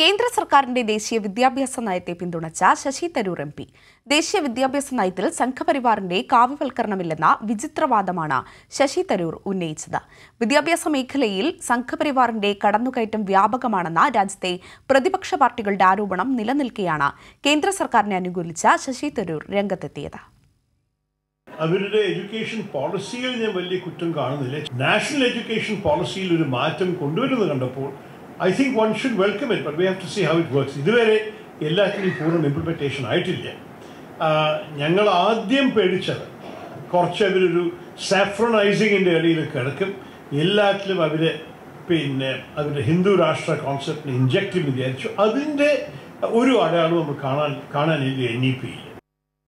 കേന്ദ്ര സർക്കാരിന്റെ ദേശീയ വിദ്യാഭ്യാസ നയത്തെ പിന്തുണച്ച ശശി തരൂർ എം പി ദേശീയ വിദ്യാഭ്യാസ നയത്തിൽ സംഘപരിവാറിന്റെ കാവ്യവൽക്കരണമില്ലെന്ന വിചിത്രവാദമാണ് ശശി തരൂർ ഉന്നയിച്ചത് വിദ്യാഭ്യാസ മേഖലയിൽ സംഘപരിവാറിന്റെ കടന്നുകയറ്റം വ്യാപകമാണെന്ന രാജ്യത്തെ പ്രതിപക്ഷ പാർട്ടികളുടെ ആരോപണം നിലനിൽക്കെയാണ് കേന്ദ്ര സർക്കാരിനെ അനുകൂലിച്ച ശശി തരൂർ രംഗത്തെത്തിയത് അവരുടെ എഡ്യൂക്കേഷൻ പോളിസിയിൽ ഞാൻ വലിയ കുറ്റം കാണുന്നില്ല നാഷണൽ എഡ്യൂക്കേഷൻ പോളിസിയിൽ ഒരു മാറ്റം കൊണ്ടുവരുന്നത് കണ്ടപ്പോൾ I think one should welcome it but we have to see how it works ഇതുവരെ എല്ലാത്തിനും പൂർണ്ണ ഇംപ്ലിമെൻറ്റേഷൻ ആയിട്ടില്ല ഞങ്ങൾ ആദ്യം പേടിച്ചത് കുറച്ച് അവരൊരു സാഫ്രണൈസിങ്ങിൻ്റെ ഇടയിൽ കിടക്കും എല്ലാത്തിലും അവർ പിന്നെ അതിൻ്റെ ഹിന്ദു രാഷ്ട്ര കോൺസെപ്റ്റിന് ഇഞ്ചക്റ്റീവ് വിചാരിച്ചു അതിൻ്റെ ഒരു അടയാളം നമ്മൾ കാണാൻ കാണാനില്ല എൻ ഇ പിയിൽ